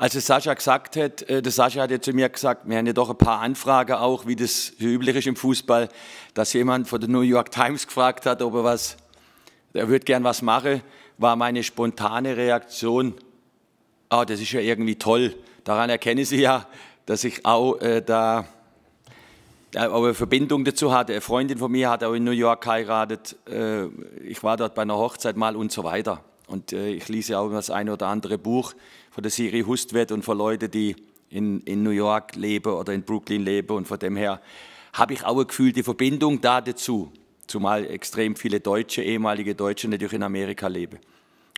Als es Sascha gesagt hat, äh, der Sascha hat ja zu mir gesagt, wir haben ja doch ein paar Anfragen auch, wie das üblich ist im Fußball, dass jemand von der New York Times gefragt hat, ob er was, er würde gern was machen, war meine spontane Reaktion, oh, das ist ja irgendwie toll. Daran erkenne Sie ja, dass ich auch äh, da äh, aber eine Verbindung dazu hatte. Eine Freundin von mir hat auch in New York geheiratet. Äh, ich war dort bei einer Hochzeit mal und so weiter. Und ich lese auch das eine oder andere Buch von der Siri Hustvedt und von Leuten, die in, in New York leben oder in Brooklyn leben. Und von dem her habe ich auch ein Gefühl, die Verbindung da dazu, zumal extrem viele Deutsche, ehemalige Deutsche natürlich in Amerika leben.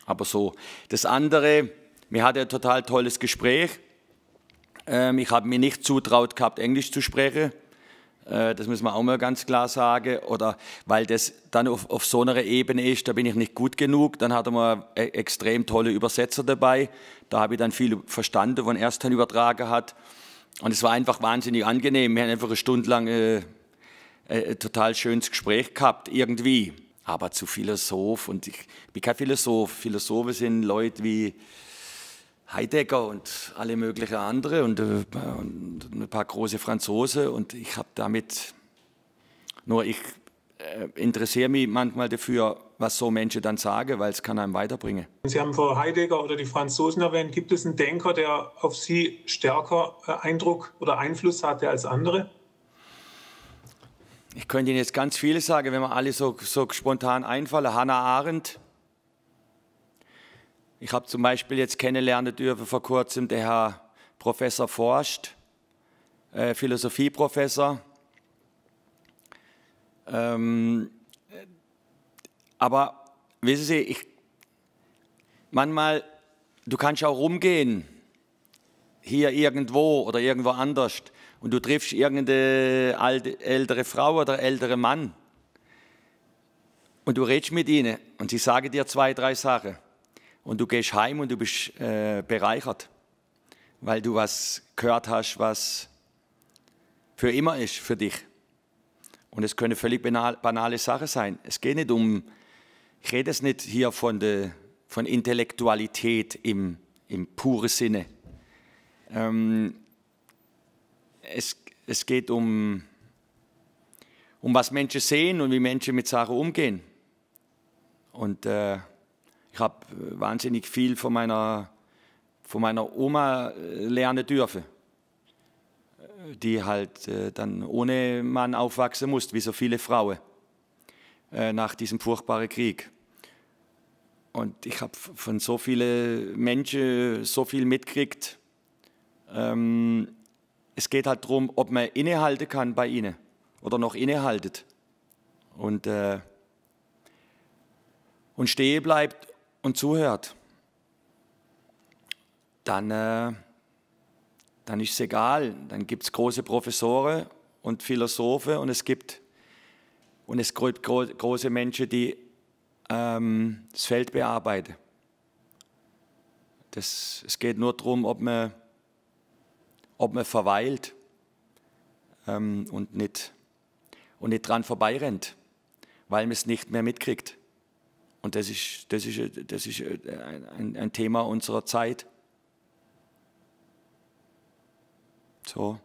Aber so. Das andere, wir hatten ein total tolles Gespräch. Ähm, ich habe mir nicht zutraut gehabt, Englisch zu sprechen. Äh, das müssen wir auch mal ganz klar sagen. Oder weil das dann auf, auf so einer Ebene ist, da bin ich nicht gut genug. Dann hatten wir e, extrem tolle Übersetzer dabei. Da habe ich dann viel verstanden, von dann übertragen hat. Und es war einfach wahnsinnig angenehm. Wir haben einfach eine Stunde lang äh, äh, ein total schönes Gespräch gehabt, irgendwie. Aber zu Philosoph und ich bin kein Philosoph. Philosophen sind Leute wie Heidegger und alle möglichen andere und, äh, und ein paar große Franzosen und ich habe damit, nur ich äh, interessiere mich manchmal dafür, was so Menschen dann sagen, weil es kann einem weiterbringen. Sie haben vor Heidegger oder die Franzosen erwähnt. Gibt es einen Denker, der auf Sie stärker äh, Eindruck oder Einfluss hatte als andere? Ich könnte Ihnen jetzt ganz viele sagen, wenn man alle so, so spontan einfallen. Hannah Arendt, ich habe zum Beispiel jetzt kennenlernen dürfen vor kurzem der Herr Professor Forst, äh, Philosophieprofessor. Ähm, aber wissen Sie, ich, manchmal, du kannst auch rumgehen, hier irgendwo oder irgendwo anders, und du triffst irgendeine alte, ältere Frau oder ältere Mann. Und du redest mit ihnen und sie sagen dir zwei, drei Sachen. Und du gehst heim und du bist äh, bereichert, weil du was gehört hast, was für immer ist für dich. Und es können völlig banal, banale Sachen sein. Es geht nicht um, ich rede es nicht hier von, de, von Intellektualität im, im puren Sinne. Ähm, es, es geht um, um, was Menschen sehen und wie Menschen mit Sachen umgehen. Und äh, ich habe äh, wahnsinnig viel von meiner, von meiner Oma äh, lernen dürfen, äh, die halt dann ohne Mann aufwachsen musste, wie so viele Frauen nach diesem furchtbaren Krieg. Und ich habe von so vielen Menschen so viel mitgekriegt. Ähm, es geht halt darum, ob man innehalten kann bei ihnen oder noch innehaltet und, äh, und stehen bleibt und zuhört, dann, äh, dann ist es egal. Dann gibt es große Professoren und Philosophen und es gibt und es gro gro große Menschen, die ähm, das Feld bearbeiten. Das, es geht nur darum, ob man, ob man verweilt ähm, und nicht, und nicht dran vorbeirennt, weil man es nicht mehr mitkriegt. Und das ist, das ist, das ist äh, ein, ein Thema unserer Zeit. So.